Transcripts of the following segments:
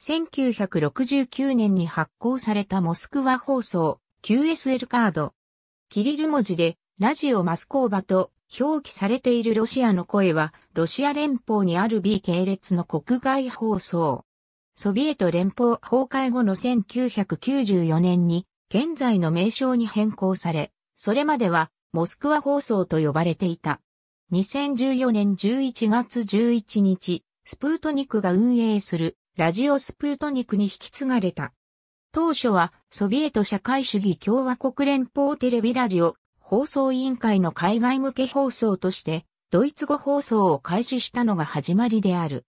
1969年に発行されたモスクワ放送 QSL カード。キリル文字でラジオマスコーバと表記されているロシアの声はロシア連邦にある B 系列の国外放送。ソビエト連邦崩壊後の1994年に現在の名称に変更され、それまではモスクワ放送と呼ばれていた。2014年11月11日、スプートニクが運営するラジオスプートニクに引き継がれた。当初はソビエト社会主義共和国連邦テレビラジオ放送委員会の海外向け放送としてドイツ語放送を開始したのが始まりである。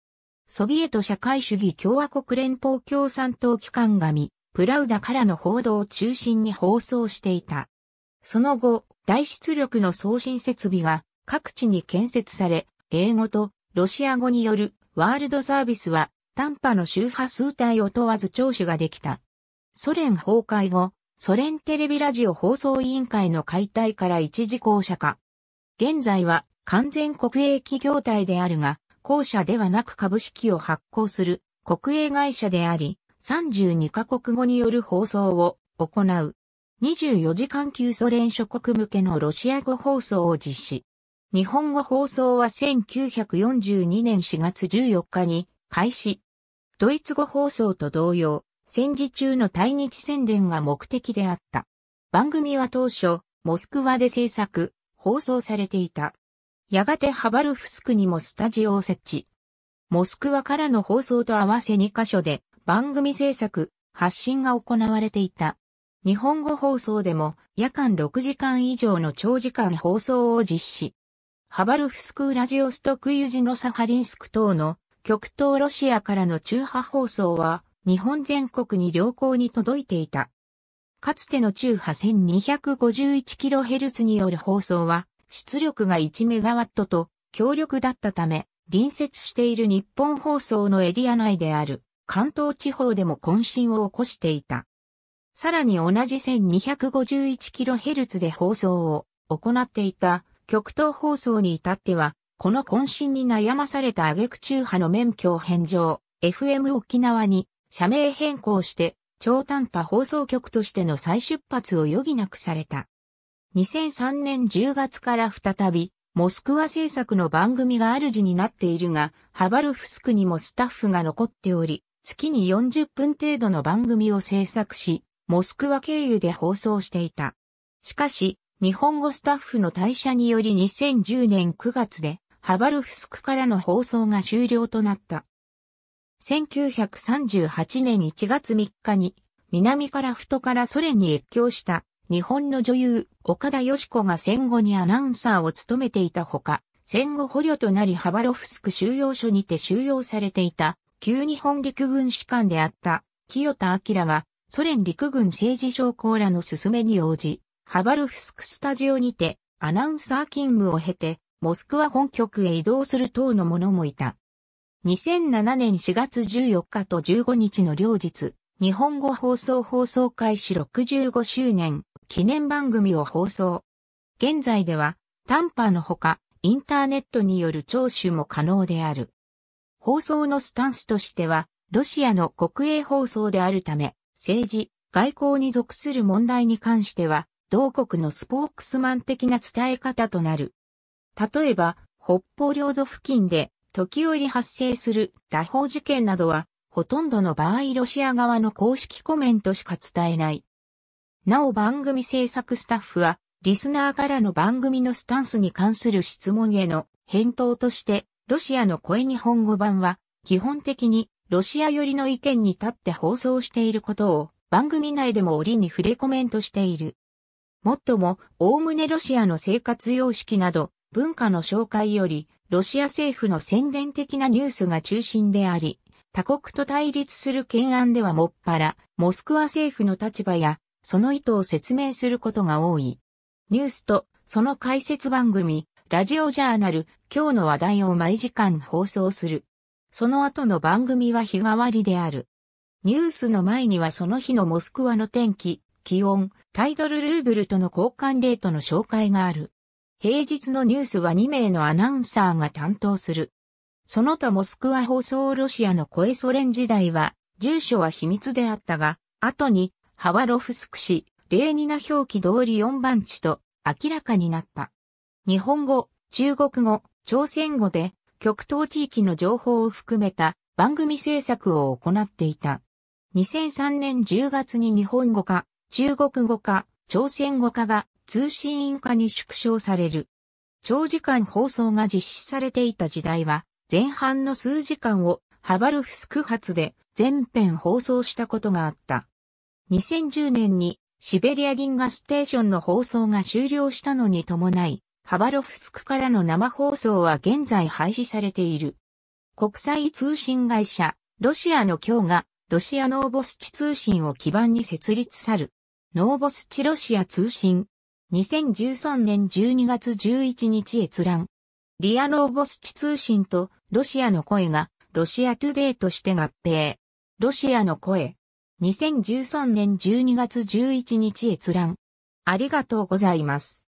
ソビエト社会主義共和国連邦共産党機関紙プラウダからの報道を中心に放送していた。その後、大出力の送信設備が各地に建設され、英語とロシア語によるワールドサービスは短波の周波数帯を問わず聴取ができた。ソ連崩壊後、ソ連テレビラジオ放送委員会の解体から一時公社化。現在は完全国営企業体であるが、公社ではなく株式を発行する国営会社であり、32カ国語による放送を行う。24時間級ソ連諸国向けのロシア語放送を実施。日本語放送は1942年4月14日に開始、ドイツ語放送と同様、戦時中の対日宣伝が目的であった。番組は当初、モスクワで制作、放送されていた。やがてハバルフスクにもスタジオを設置。モスクワからの放送と合わせ2カ所で番組制作、発信が行われていた。日本語放送でも夜間6時間以上の長時間放送を実施。ハバルフスクウラジオストクユジノサハリンスク等の極東ロシアからの中波放送は日本全国に良好に届いていた。かつての中波 1251kHz による放送は出力が 1MW と強力だったため隣接している日本放送のエリア内である関東地方でも渾身を起こしていた。さらに同じ 1251kHz で放送を行っていた極東放送に至ってはこの渾身に悩まされた挙句中波の免許を返上、FM 沖縄に社名変更して、超短波放送局としての再出発を余儀なくされた。2003年10月から再び、モスクワ制作の番組が主になっているが、ハバルフスクにもスタッフが残っており、月に40分程度の番組を制作し、モスクワ経由で放送していた。しかし、日本語スタッフの退社により2010年9月で、ハバロフスクからの放送が終了となった。1938年1月3日に、南からとからソ連に越境した日本の女優、岡田よし子が戦後にアナウンサーを務めていたほか、戦後捕虜となりハバロフスク収容所にて収容されていた、旧日本陸軍士官であった清田明が、ソ連陸軍政治将校らの勧めに応じ、ハバロフスクスタジオにてアナウンサー勤務を経て、モスクワ本局へ移動する等の者もいた。2007年4月14日と15日の両日、日本語放送放送開始65周年記念番組を放送。現在では、短波のほか、インターネットによる聴取も可能である。放送のスタンスとしては、ロシアの国営放送であるため、政治、外交に属する問題に関しては、同国のスポークスマン的な伝え方となる。例えば、北方領土付近で時折発生する打法事件などは、ほとんどの場合ロシア側の公式コメントしか伝えない。なお番組制作スタッフは、リスナーからの番組のスタンスに関する質問への返答として、ロシアの声日本語版は、基本的にロシア寄りの意見に立って放送していることを、番組内でも折に触れコメントしている。もっとも、おおむねロシアの生活様式など、文化の紹介より、ロシア政府の宣伝的なニュースが中心であり、他国と対立する懸案ではもっぱら、モスクワ政府の立場や、その意図を説明することが多い。ニュースと、その解説番組、ラジオジャーナル、今日の話題を毎時間放送する。その後の番組は日替わりである。ニュースの前にはその日のモスクワの天気、気温、タイドルルーブルとの交換レートの紹介がある。平日のニュースは2名のアナウンサーが担当する。その他モスクワ放送ロシアの声ソ連時代は、住所は秘密であったが、後に、ハワロフスク氏、レーニナ表記通り4番地と明らかになった。日本語、中国語、朝鮮語で、極東地域の情報を含めた番組制作を行っていた。2003年10月に日本語化、中国語化、朝鮮語化が通信員化に縮小される。長時間放送が実施されていた時代は、前半の数時間をハバルフスク発で全編放送したことがあった。2010年にシベリア銀河ステーションの放送が終了したのに伴い、ハバロフスクからの生放送は現在廃止されている。国際通信会社、ロシアの今日が、ロシアノーボスチ通信を基盤に設立さる。ノーボスチロシア通信2013年12月11日閲覧。リアノーボスチ通信とロシアの声がロシアトゥデイとして合併。ロシアの声。2013年12月11日閲覧。ありがとうございます。